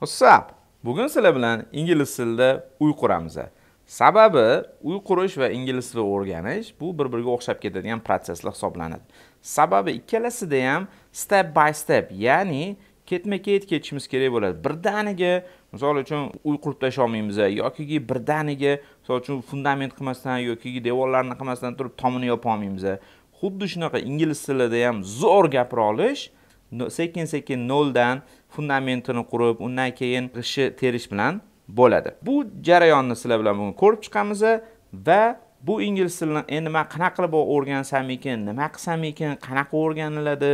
What's bugün Bugun sizlar bilan ingliz tilida uy quramiz. Sababi uy qurish va ingliz tilini o'rganish bu bir-biriga o'xshab ketadigan protsesslar hisoblanadi. Sababi ikkalasida ham step by step, ya'ni ketma-ket ketishimiz kerak bo'ladi. Birdaniga, masalan, uchun uy qurib tashlay olmaymiz yoki birdaniga, masalan, uchun fundament qilmasdan yoki devorlarni qilmasdan turib tomini yopa olmaymiz. Xuddi shunaqa ingliz tilida ham zo'r gapira olish sekin sekin noldan fundamentini qurib undan keyin g'ishi terish bilan bo'ladi bu jarayonni sizlar bilan bugun ko'rib chiqamiz va bu ingliz tilini endi man qanaqa qilib o'rgansam ekan nima qilsam ekan qanaqa o'rganiladi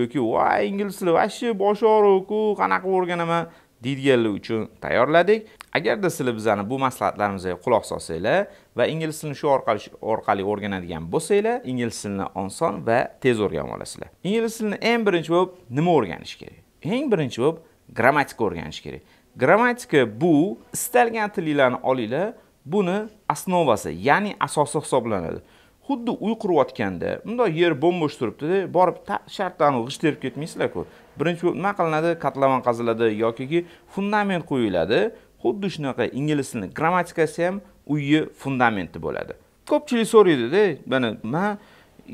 yoki voy ingliz tili вообще bosh og'riqku qanaqa o'rganaman deydiganlar uchun tayyorladik agarda sizlar bizani bu maslahatlarimizga quloq solsanglar va ingliz tilini shu orqali orqali o'rganadigan bo'lsanglar ingliz tilini oson va tez o'rganib olasizlar ingliz tilini eng birinchi bo'lib nima o'rganish kerak eng birinchi bo'lib grammatika o'rganish kerak grammatika bu istalgan tilinglarni olinglar buni основasi ya'ni asosi hisoblanadi xuddi uy qurayotganda bundoq yer bo'mbo'sh turibdida borib shartdan g'isht terib ketmaysizlarku birinchi bo'lib nima qilinadi kotlovan qaziladi yokiki fundament qo'yiladi xuddi shunaqa ingliz tilini grammatikasi ham uyi fundamenti bo'ladi ko'pchilik so'raydida mana man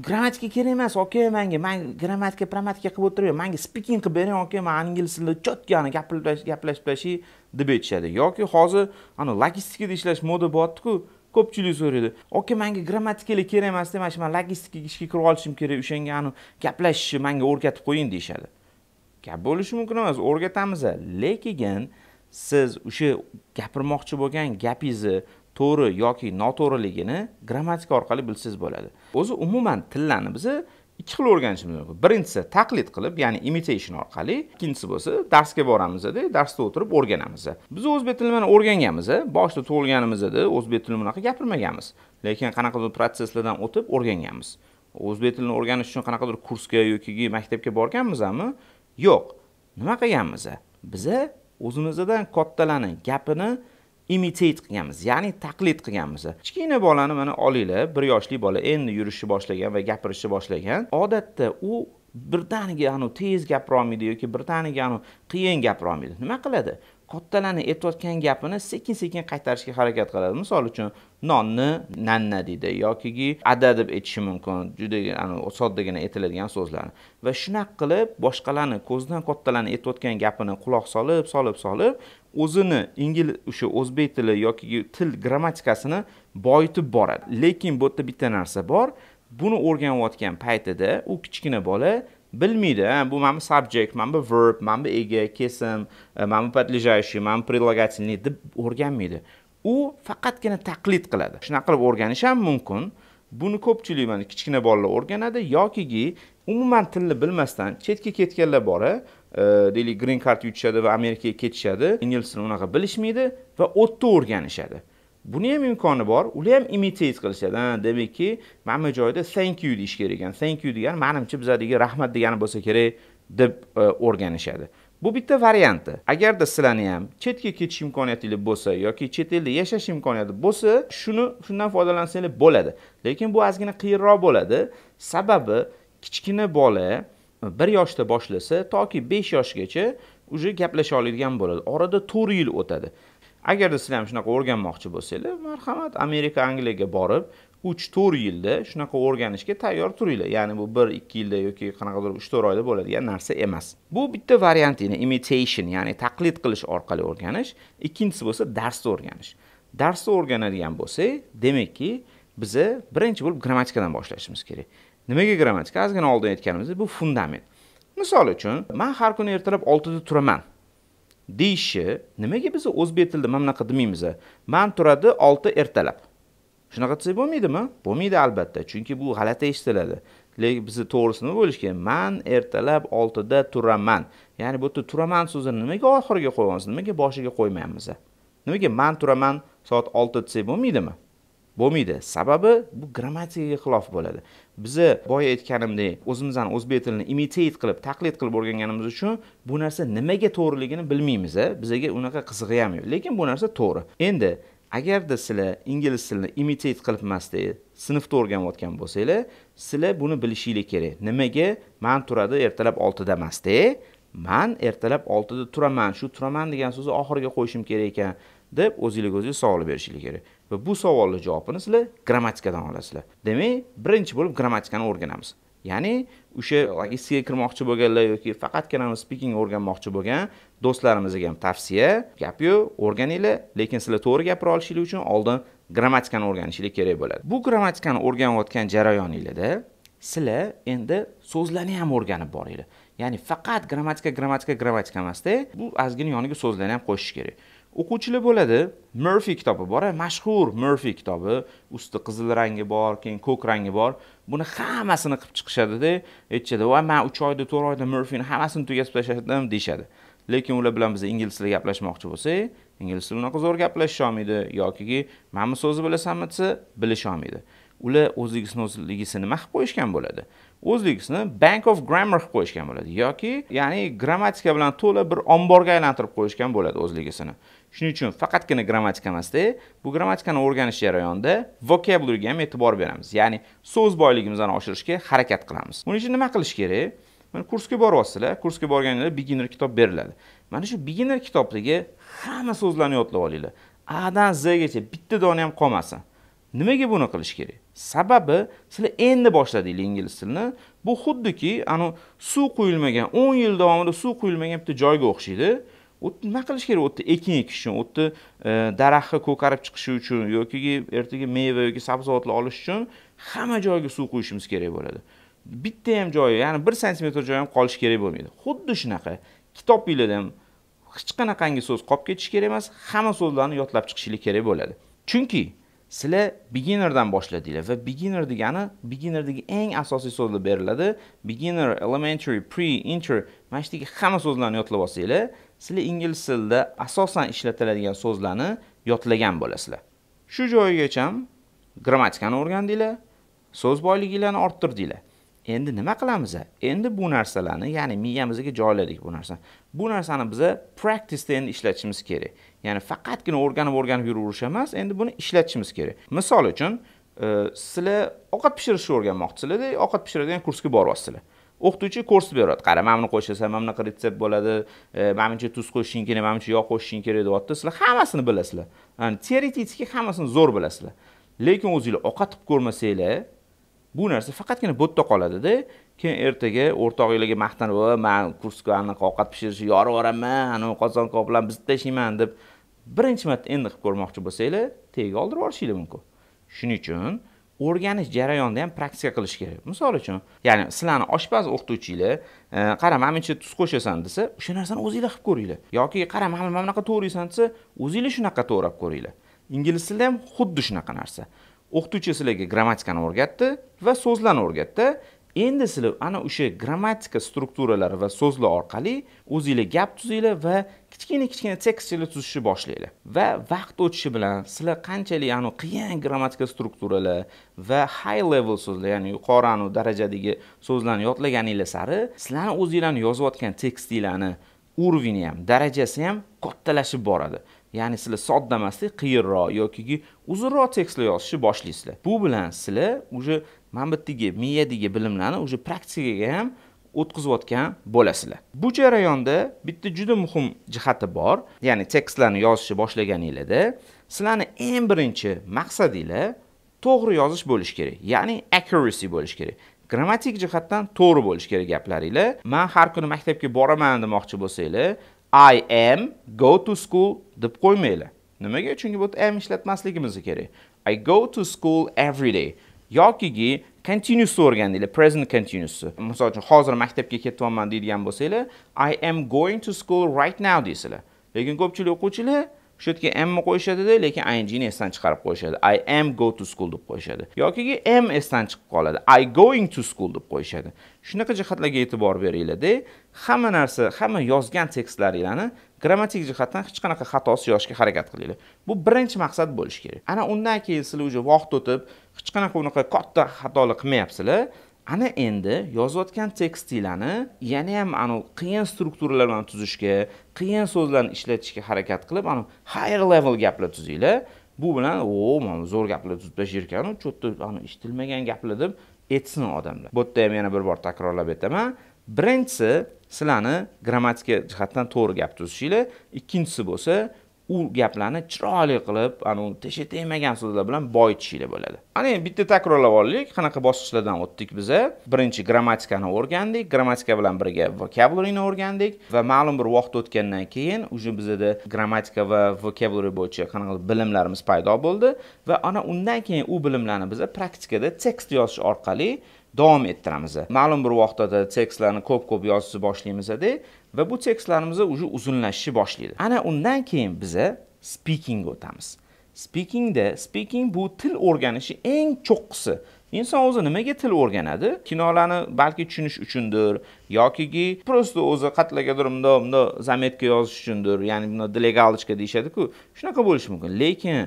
grammatika kerak emas aka manga man grammatika grammatika qilib o'tiraman manga speaking qilib bering aka man ingliz tilida четкоni gaplashib tashlay deb aytishadi yoki hozir ana logistikada ishlash moda bo'lyaptiku ko'pchilik so'raydi aka manga grammatikalar kerak emasda mana shu man logistikaga ishga kirib olishim kerak o'shanga anavi gaplashishni manga o'rgatib qo'ying deyishadi gap bo'lishi mumkin emas o'rgatamiz lekin siz o'sha gapirmoqchi bo'lgan gapingizni to'g'ri yoki noto'g'riligini grammatika orqali bilsangiz bo'ladi o'zi umuman tillarni biz ikki xil o'rganishimiz mumkin birinchisi taqlid qilib ya'ni imitation orqali ikkinchisi bo'lsa darsga boramiz darsda o'tirib o'rganamiz biz o'zbek tilini mana o'rganganmiz boshida tug'ilganimizda o'zbek tilini bunaqa gapirmaganmiz lekin qanaqadir protseslardan o'tib o'rganganmiz o'zbek tilini o'rganish uchun qanaqadir kursga yoki maktabga borganmizmi yo'q nima qilganmiz biza o'zimizdan kattalarni gapini imitate qilganmiz ya'ni taqlid qilganmiz kichkina bolani mana olinglar bir yoshli bola endi yurishni boshlagan va gapirishni boshlagan odatda u birdaniga anavi tez gapirolmaydi yoki birdaniga anavi qiyin gapirolmaydi nima qiladi kattalarni aytayotgan gapini sekin sekin qaytarishga harakat qiladi misol uchun nonni nanna deydi yokigi ada deb aytishi mumkin juda soddagina aytiladigan so'zlarni va shunaqa qilib boshqalarni ko'zdan kattalarni aytayotgan gapini quloq solib solib solib o'zini ingliz o'sha o'zbek tili yoki til grammatikasini boyitib boradi lekin bu yerda bitta narsa bor buni o'rganayotgan paytida u kichkina bola bilmaydi bu mana bu subject mana bu verb mana bu ega kesim e, mana bu подлежащий mana bu прилагательный deb o'rganmaydi u faqatgina taqlid qiladi shunaqa qilib o'rganish ham mumkin buni ko'pchilik mana kichkina bolalar o'rganadi yokiki umuman tilni bilmasdan chetga ketganlar bor e, deylik green card yutishadi va amerikaga ketishadi ingliz tilini unaqa bilishmaydi va o'tda o'rganishadi buni ham imkoni bor ular ham imitate qilishadi demakki mana bu joyda thank you deyish kerak ekan thank you degani manimcha bizadagi rahmat degani bo'lsa kerak deb e, o'rganishadi bu bitta varianti agarda sizlarni ham chetga ketish imkoniyatingiz bo'lsa yoki chet elda yashash imkoniyati bo'lsa shuni shundan foydalansanglar bo'ladi lekin bu ozgina qiyinroq bo'ladi sababi kichkina bola e, bir yoshda boshlasa toki besh yoshgacha уже gaplasha oladigan bo'ladi orada to'rt yil o'tadi agarda sizlar ham shunaqa o'rganmoqchi bo'lsanglar marhamat amerika angliyaga borib uch to'rt yilda shunaqa o'rganishga tayyor turinglar ya'ni bu bir ikki yilda yoki qanaqadir uch to'rt oyda bo'ladigan narsa emas bu bitta variant ya'ni imitation ya'ni taqlid qilish orqali o'rganish ikkinchisi bo'lsa darsda o'rganish darsda o'rganadigan bo'lsak demakki biza birinchi bo'lib grammatikadan boshlashimiz kerak nimaga grammatika ozgina oldin aytganimizdek bu fundament misol uchun man har kuni ertalab oltida turaman deyishi nimaga biz o'zbek tilida mana bunaqa demaymiz man turadi olti ertalab shunaqa desak bo'lmaydimi bo'lmaydi albatta chunki bu g'alati eshitiladi lekin bizni nima bo'lish kerak man ertalab oltida turaman ya'ni bu yerda turaman so'zini nimaga oxiriga qo'yyapmiz nimaga boshiga qo'ymaymiz nimaga man turaman soat olti desak bo'lmaydimi bo'lmaydi sababi bu grammatikaga xilof bo'ladi biza boya aytganimdek o'zimizdan o'zbek tilini imitate qilib taqlid qilib o'rganganimiz uchun bu narsa nimaga to'g'riligini bilmaymiz bizaga unaqa qizig'i ham yo'q lekin bu narsa to'g'ri endi agarda sizlar ingliz tilini imitate qilib emasda sinfda o'rganayotgan bo'lsanglar sizlar buni bilishinglar kerak nimaga man turadi ertalab oltida emasda man ertalab oltida turaman shu turaman degan so'zni oxiriga qo'yishim kerak ekan deb o'zingizga o'zingiz savol berishingiz kerak va bu savolni javobini sizlar grammatikadan olasizlar demak birinchi bo'lib grammatikani o'rganamiz ya'ni o'sha logistikaga kirmoqchi bo'lganlar yoki faqatgina speaking o'rganmoqchi bo'lgan do'stlarimizga ham tavsiya gap yo'q o'rganinglar lekin sizlar to'g'ri gapira olishingiz uchun oldin grammatikani o'rganishingiz kerak bo'ladi bu grammatikani o'rganayotgan jarayoningizda sizlar endi so'zlarni ham o'rganib boringlar ya'ni faqat grammatika grammatika grammatika emasda bu ozgina yoniga so'zlarni ham qo'shish kerak o'quvchilar bo'ladi murfi kitobi bor e, mashhur murfi kitobi usti qizil rangi bor keyin ko'k rangi bor buni hammasini qilib chiqishadida aytishadi va man uch oyda to'rt oyda murfini hammasini tugatib tashladim deyishadi lekin ular bilan biz ingliz tilida gaplashmoqchi bo'lsak ingliz tili unaqa zo'r gaplashisholmaydi yoki manmi so'zni bilasanmi desa bilisholmaydi ular o'zligisini o'zligisi nima qilib qo'yishgan bo'ladi o'zligisini bank of grammar qilib qo'yishgan bo'ladi yoki ya'ni grammatika bilan to'la bir omborga aylantirib qo'yishgan bo'ladi o'zligisini shuning uchun faqatgina grammatika emasda bu grammatikani o'rganish jarayonida vocabulariga ham e'tibor beramiz ya'ni so'z boyligimizni oshirishga harakat qilamiz buning uchun nima qilish kerak mana kursga boryapsizlar kursga borganingizda beginner kitob beriladi mana shu beginner kitobdagi hamma so'zlarni yodlab olinglar adan zgacha bitta dona ham qolmasin nimaga buni qilish kerak sababi sizlar endi boshladinglar ingliz tilini bu xuddiki anavi suv quyilmagan o'n yil davomida suv quyilmagan bitta joyga o'xshaydi o'tni nima qilish kerak u yerda ekin ekish uchun u yerda daraxtni ko'karib chiqishi uchun yoki ertaga meva yoki sabzavotlar olish uchun hamma joyga suv quyishimiz kerak bo'ladi bitta ham joyi ya'ni bir santimetr joyi ham qolishi kerak bo'lmaydi xuddi shunaqa kitobinglarda ham hech qanaqangi so'z qolib ketishi kerak emas hamma so'zlarni yodlab chiqishingiz kerak bo'ladi chunki sizlar beginnerdan boshladinglar va beginner degani beginnerdagi eng asosiy so'zlar beriladi beginner elementary pre inter mana shu hamma so'zlarni yodlab olsanglar sizlar ingliz tilida asosan ishlatiladigan so'zlarni yodlagan bo'lasizlar shu joyigacha grammatikani o'rgandinglar so'z boyligingizni orttirdinglar endi nima qilamiz endi bu narsalarni ya'ni miyamizga joyladik bu narsani bu narsani biza practiceda endi ishlatishimiz kerak ya'ni faqatgina o'rganib o'rganib yuraverish emas endi buni ishlatishimiz kerak misol uchun e, sizlar ovqat pishirishni o'rganmoqchisizlarda ovqat pishiradigan kursga boryapsizlar o'qituvchi kurs beradi qara mana buni qo'shasan mana bunaqa retsept bo'ladi e, mana buncha tuz qo'shishing kerak mana buncha yog' qo'shishing kerak deyapti sizlar hammasini bilasizlar yani, teoretik hammasini zo'r bilasizlar lekin o'zinglar qilib ko'rmasanglar bu narsa faqatgina bu yerda qoladida keyin ertaga o'rtog'inglarga maqtanib voy man kursga anaqa ovqat pishirishni yorib yuboraman anavi qozon bilan bizda ishlayman deb birinchi marta endi qilib ko'rmoqchi bo'lsanglar tagiga oldirib yuborishinglar mumkin shuning uchun o'rganish jarayonida ham praktika qilish kerak misol uchun ya'ni sizlarni oshpaz o'qituvchinglar e, qara mana buncha tuz qo'shasan desa o'sha narsani o'zinglar qilib ko'ringlar yoki qara mana bunaqa to'g'raysan desa o'zinglar shunaqa to'g'rab ko'ringlar ingliz tilida ham xuddi shunaqa narsa o'qituvchi sizlarga grammatikani o'rgatdi va so'zlarni o'rgatdi endi sizlar ana o'sha grammatika strukturalari va so'zlar orqali o'zinglar gap tuzinglar va kichkina kichkina tekstlar tuzishni boshlanglar va vaqt o'tishi bilan sizlar qanchalik ani qiyin grammatika strukturalar va high level so'zlar ya'ni yuqori anu darajadagi so'zlarni yodlaganinglar sari sizlarni o'zinglarni yozayotgan tekstinglarni уровень ham darajasi ham kattalashib boradi ya'ni sizlar sodda emasdek qiyinroq yoki uzunroq tekstlar yozishni boshlaysizlar bu bilan sizlar уже mana yerdagi miyadagi bilimlarni уже praktikaga ham o'tkazayotgan bo'lasizlar bu jarayonda bitta juda muhim jihati bor ya'ni tekstlarni yozishni boshlaganinglarda sizlarni eng birinchi maqsadinglar to'g'ri yozish bo'lishi kerak ya'ni accuracy bo'lishi kerak grammatik jihatdan to'g'ri bo'lishi kerak gaplaringlar man har kuni maktabga boraman demoqchi bo'lsanglar i am go to school deb qo'ymanglar nimaga chunki bu am ishlatmasligimiz kerak i go to school every day yokigi continuous o'rgandinglar present continuous misol uchun hozir maktabga ketyapman deydigan bo'lsanglar i am going to school right now deysizlar lekin ko'pchilik o'quvchilar shu yerga mni qo'yishadida lekin ingni esdan chiqarib qo'yishadi i am go to school deb qo'yishadi yokigi m esdan chiqib qoladi i going to school deb qo'yishadi shunaqa jihatlarga e'tibor beringlarda hamma narsa hamma yozgan tekstlaringlarni grammatik jihatdan hech qanaqa xatosi yozishga harakat qilinglar bu birinchi maqsad bo'lishi kerak ana undan keyin sizlar уже vaqt o'tib hech qanaqa unaqa katta xatolik qilmayapsizlar ana endi yozayotgan tekstilani yana ham anavi qiyin strukturalar bilan tuzishga qiyin so'zlarni ishlatishga harakat qilib anavi higher level gaplar tuzinglar bu bilan o o'h, mana zo'r gaplar tuzib tashlashar ekanu что то eshitilmagan gaplar deb etsin odamlar bu yerda ham yana bir bor takrorlab aytaman birinchisi sizlarni grammatika jihatdan to'g'ri gap tuzishinglar ikkinchisi bo'lsa u gaplarni chiroyli qilib anavi tesha tegmagan so'zlar bilan boyitishinglar bo'ladi ana endi bitta takrorlab olaylik qanaqa bosqichlardan o'tdik biza birinchi grammatikani o'rgandik grammatika bilan birga vocabularyni o'rgandik va ma'lum bir vaqt o'tgandan keyin уже bizada grammatika va vocabulary bo'yicha qanaqadir bilimlarimiz paydo bo'ldi va ana undan keyin u bilimlarni biza praktikada tekst yozish orqali davom ettiramiz ma'lum bir vaqtda tekstlarni ko'p ko'p yozishni boshlaymiz va bu tekstlarimiz уже uzunlashishni boshlaydi ana undan keyin biza speakingga o'tamiz speakingda speaking bu til o'rganishi eng cho'qqisi inson o'zi nimaga til o'rganadi kinolarni balki tushunish uchundir yokigi просто o'zi qatlagadir bundoq bundoq zametka yozish uchundir ya'ni bundoq для галочка deyishadiku shunaqa bo'lishi mumkin lekin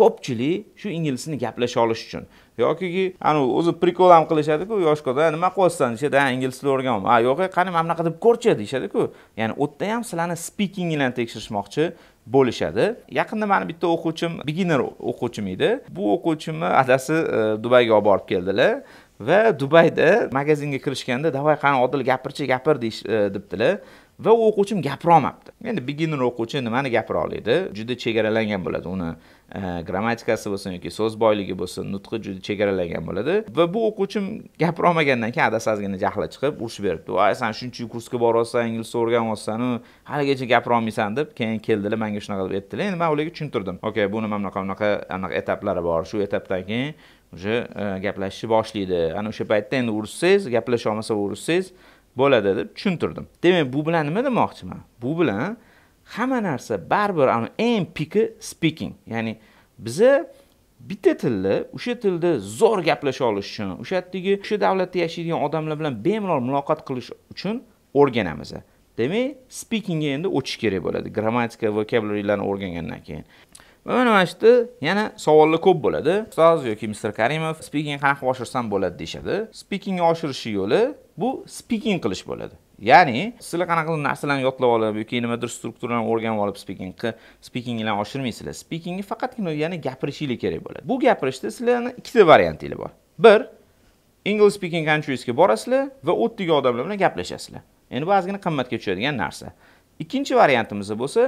ko'pchilik shu inglizni gaplasha olish uchun yokiki anavi o'zi prikol ham qilishadiku yoshkoda nima qilyapsan deyishadi ha ingliz tili o'rganyapman a yo'q e, qani mana bunaqa deb ko'rchi deyishadiku ya'ni u yerda ham sizlarni spikinginglarni tekshirishmoqchi bo'lishadi yaqinda mani bitta o'quvchim beginner o'quvchim edi bu o'quvchimni adasi e, dubayga olib borib keldilar va dubayda magazinga kirishganda davay qani odil gapirchi gapir e, debdilar va u o'quvchim gapira olmabdi endi beginner o'quvchi nimani gapira oladi juda chegaralangan bo'ladi uni e, grammatikasi bo'lsin yoki so'z boyligi bo'lsin nutqi juda chegaralangan bo'ladi va bu o'quvchim gapira olmagandan keyin ozgina jahli chiqib urishib beribdi voy san shuncha kursga boryapsan ingliz o'rganyapsanu haligacha gapira olmaysan deb keyin keldilar manga shunaqa qilib aytdilar endi man ularga tushuntirdim okey buni mana bunaqa bunaqa anaqa etaplari bor shu etapdan keyin уже e, gaplashishni boshlaydi ana o'sha paytda endi urushsangiz gaplasha olmasa urushsangiz bo'ladi deb tushuntirdim demak bu bilan nima demoqchiman bu bilan hamma narsa baribir eng piki speaking ya'ni biza bitta tilda o'sha tilda zo'r gaplasha olish uchun o'sha yerdagi o'sha davlatda yashaydigan odamlar bilan bemalol muloqot qilish uchun o'rganamiz demak spikingga endi o'tish kerak bo'ladi grammatika vocabularilarni o'rgangandan keyin va mana mana shu yerda yana savollar ko'p bo'ladi ustoz yoki mister karimov spiking qanaqa oshirsam bo'ladi deyishadi spikingni oshirish yo'li bu speaking qilish bo'ladi ya'ni sizlar qilib narsalarni yodlab olib yoki nimadir strukturani o'rganib olib speaking speakinglarni oshirmaysizlar speakingni faqatgina ya'ni gapirishinglar kerak bo'ladi bu gapirishda sizlarni ikkita variantinglar bor bir english speaking countriesga borasizlar va yerdagi odamlar bilan gaplashasizlar endi bu ozgina qimmatga tushadigan narsa ikkinchi variantimiz bo'lsa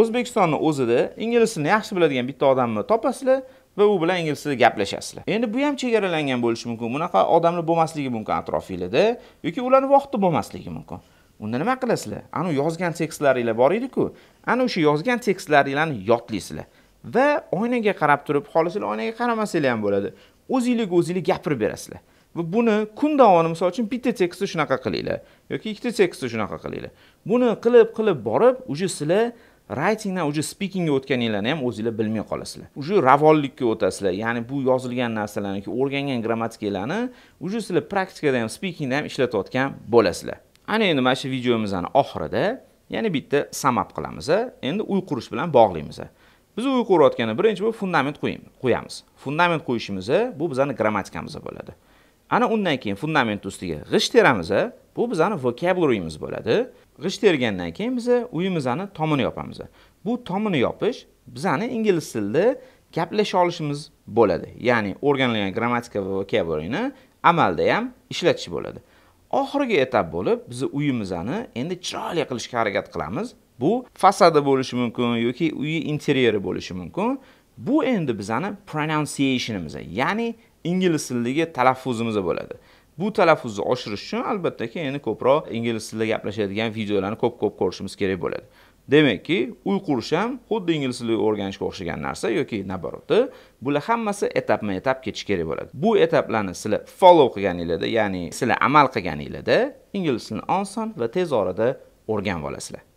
o'zbekistonni o'zida ingliz tilini yaxshi biladigan bitta odamni topasizlar va u bilan ingliz tilida gaplashasizlar endi bu ham chegaralangan bo'lishi mumkin bunaqa odamlar bo'lmasligi mumkin atrofinglarda yoki ularni vaqti bo'lmasligi mumkin unda nima qilasizlar ana yozgan tekstlaringlar bor edi-ku. ana o'sha yozgan tekstlaringlarni yodlaysizlar va oynaga qarab turib xohlasanglar oynaga qaramasanglar ham bo'ladi o'zinglarga o'zinglar gapirib berasizlar va buni kun davomida misol uchun bitta tekstni shunaqa qilinglar yoki ikkita tekstni shunaqa qilinglar buni qilib qilib borib уже sizlar raytingdan уже speakingga o'tganinglarni ham o'zinglar bilmay qolasizlar уже ravonlikka o'tasizlar ya'ni bu yozilgan narsalarni o'rgangan grammatikalarni уже sizlar praktikada ham speakingda ham ishlatayotgan bo'lasizlar ana endi mana shu videomizni oxirida yana bitta samap qilamiz endi uy qurish bilan bog'laymiz biz uy qurayotganda birinchi bo'lib fundament qo'yamiz fundament qo'yishimiz bu bizani grammatikamiz bo'ladi ana undan keyin fundamentni ustiga g'isht teramiz bu bizani vocabularyimiz bo'ladi g'isht tergandan keyin biz uyimizni tomini yopamiz bu tomini yopish bizani ingliz tilida gaplasha olishimiz bo'ladi ya'ni o'rganilgan grammatika va vocabularyni amalda ham ishlatish bo'ladi oxirgi etap bo'lib biz uyimizni endi chiroyli qilishga harakat qilamiz bu fasadi bo'lishi mumkin yoki uyi interyeri bo'lishi mumkin bu endi bizani pronunciationimiz ya'ni ingliz tilidagi talaffuzimiz bo'ladi bu talaffuzni oshirish uchun albatta keyin yana ko'proq ingliz tilida gaplashadigan videolarni ko'p ko'p ko'rishimiz kerak bo'ladi demakki uy qurish ham xuddi ingliz tilini o'rganishga o'xshagan narsa yoki наоборот bular hammasi etapma etap ketish kerak bo'ladi bu etaplarni sizlar follow qilganinglarda ya'ni sizlar amal qilganinglarda ingliz tilini oson va tez orada o'rganib olasizlar